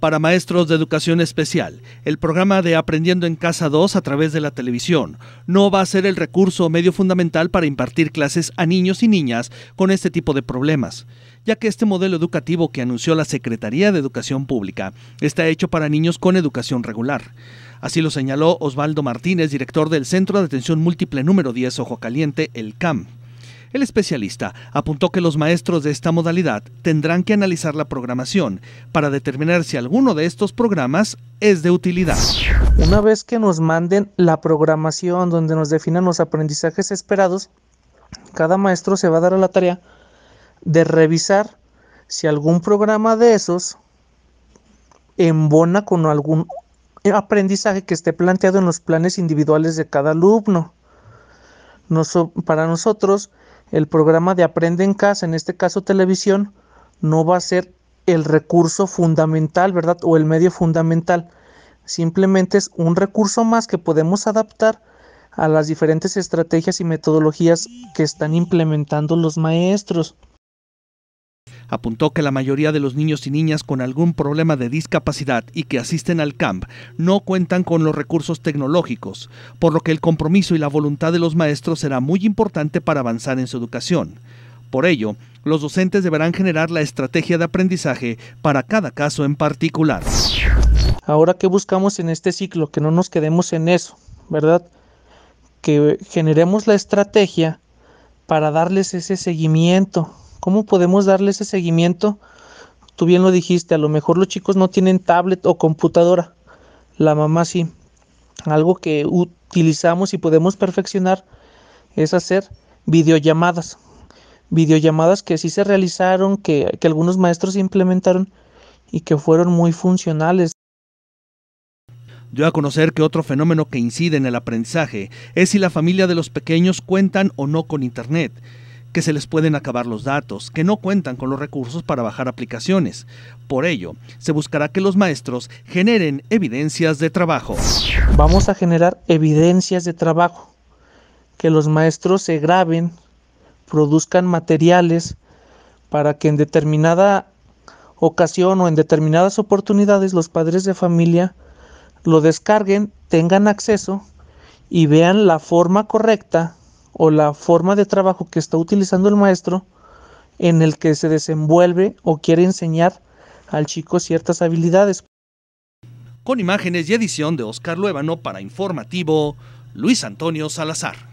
para maestros de educación especial. El programa de Aprendiendo en Casa 2 a través de la televisión no va a ser el recurso o medio fundamental para impartir clases a niños y niñas con este tipo de problemas, ya que este modelo educativo que anunció la Secretaría de Educación Pública está hecho para niños con educación regular. Así lo señaló Osvaldo Martínez, director del Centro de Atención Múltiple número 10 Ojo Caliente, el CAM. El especialista apuntó que los maestros de esta modalidad tendrán que analizar la programación para determinar si alguno de estos programas es de utilidad. Una vez que nos manden la programación donde nos definan los aprendizajes esperados, cada maestro se va a dar a la tarea de revisar si algún programa de esos embona con algún aprendizaje que esté planteado en los planes individuales de cada alumno. para nosotros el programa de Aprende en Casa, en este caso televisión, no va a ser el recurso fundamental, ¿verdad? O el medio fundamental. Simplemente es un recurso más que podemos adaptar a las diferentes estrategias y metodologías que están implementando los maestros apuntó que la mayoría de los niños y niñas con algún problema de discapacidad y que asisten al CAMP no cuentan con los recursos tecnológicos, por lo que el compromiso y la voluntad de los maestros será muy importante para avanzar en su educación. Por ello, los docentes deberán generar la estrategia de aprendizaje para cada caso en particular. Ahora, ¿qué buscamos en este ciclo? Que no nos quedemos en eso, ¿verdad? Que generemos la estrategia para darles ese seguimiento, ¿Cómo podemos darle ese seguimiento? Tú bien lo dijiste, a lo mejor los chicos no tienen tablet o computadora, la mamá sí. Algo que utilizamos y podemos perfeccionar es hacer videollamadas. Videollamadas que sí se realizaron, que, algunos maestros implementaron y que fueron muy funcionales dio a conocer que otro fenómeno que incide en el aprendizaje es si la familia de los pequeños cuentan o no con Internet que se les pueden acabar los datos, que no cuentan con los recursos para bajar aplicaciones. Por ello, se buscará que los maestros generen evidencias de trabajo. Vamos a generar evidencias de trabajo, que los maestros se graben, produzcan materiales para que en determinada ocasión o en determinadas oportunidades los padres de familia lo descarguen, tengan acceso y vean la forma correcta o la forma de trabajo que está utilizando el maestro en el que se desenvuelve o quiere enseñar al chico ciertas habilidades. Con imágenes y edición de Oscar Luevano para Informativo, Luis Antonio Salazar.